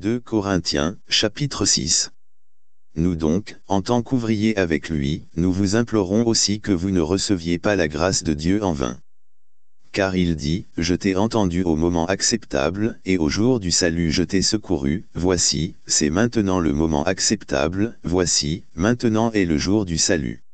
2 Corinthiens, chapitre 6. Nous donc, en tant qu'ouvriers avec lui, nous vous implorons aussi que vous ne receviez pas la grâce de Dieu en vain. Car il dit, Je t'ai entendu au moment acceptable, et au jour du salut je t'ai secouru, voici, c'est maintenant le moment acceptable, voici, maintenant est le jour du salut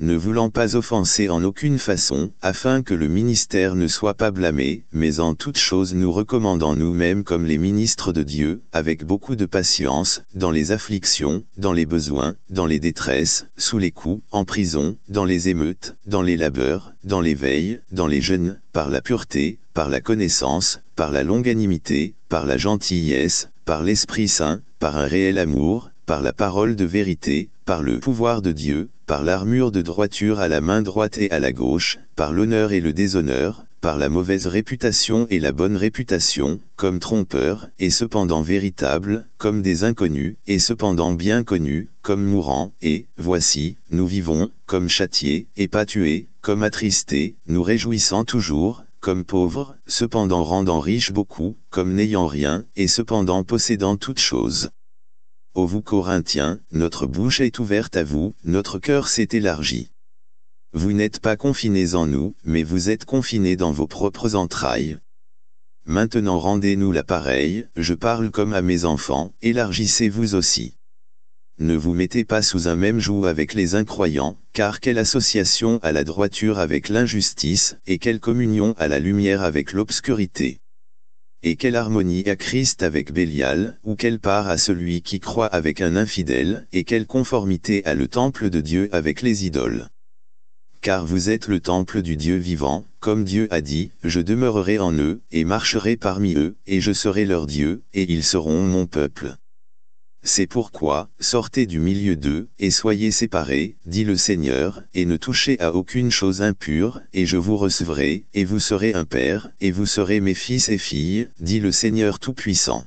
ne voulant pas offenser en aucune façon, afin que le ministère ne soit pas blâmé, mais en toute chose nous recommandant nous-mêmes comme les ministres de Dieu, avec beaucoup de patience, dans les afflictions, dans les besoins, dans les détresses, sous les coups, en prison, dans les émeutes, dans les labeurs, dans les veilles, dans les jeûnes, par la pureté, par la connaissance, par la longanimité, par la gentillesse, par l'Esprit Saint, par un réel amour, par la parole de vérité, par le pouvoir de Dieu, par l'armure de droiture à la main droite et à la gauche, par l'honneur et le déshonneur, par la mauvaise réputation et la bonne réputation, comme trompeurs, et cependant véritables, comme des inconnus, et cependant bien connus, comme mourants, et, voici, nous vivons, comme châtiés, et pas tués, comme attristés, nous réjouissant toujours, comme pauvres, cependant rendant riches beaucoup, comme n'ayant rien, et cependant possédant toutes choses. Ô vous Corinthiens, notre bouche est ouverte à vous, notre cœur s'est élargi. Vous n'êtes pas confinés en nous, mais vous êtes confinés dans vos propres entrailles. Maintenant rendez-nous l'appareil, je parle comme à mes enfants, élargissez-vous aussi. Ne vous mettez pas sous un même joug avec les incroyants, car quelle association à la droiture avec l'injustice, et quelle communion à la lumière avec l'obscurité. Et quelle harmonie a Christ avec Bélial, ou quelle part à celui qui croit avec un infidèle, et quelle conformité a le temple de Dieu avec les idoles Car vous êtes le temple du Dieu vivant, comme Dieu a dit, je demeurerai en eux, et marcherai parmi eux, et je serai leur Dieu, et ils seront mon peuple. C'est pourquoi, sortez du milieu d'eux, et soyez séparés, dit le Seigneur, et ne touchez à aucune chose impure, et je vous recevrai, et vous serez un père, et vous serez mes fils et filles, dit le Seigneur Tout-Puissant.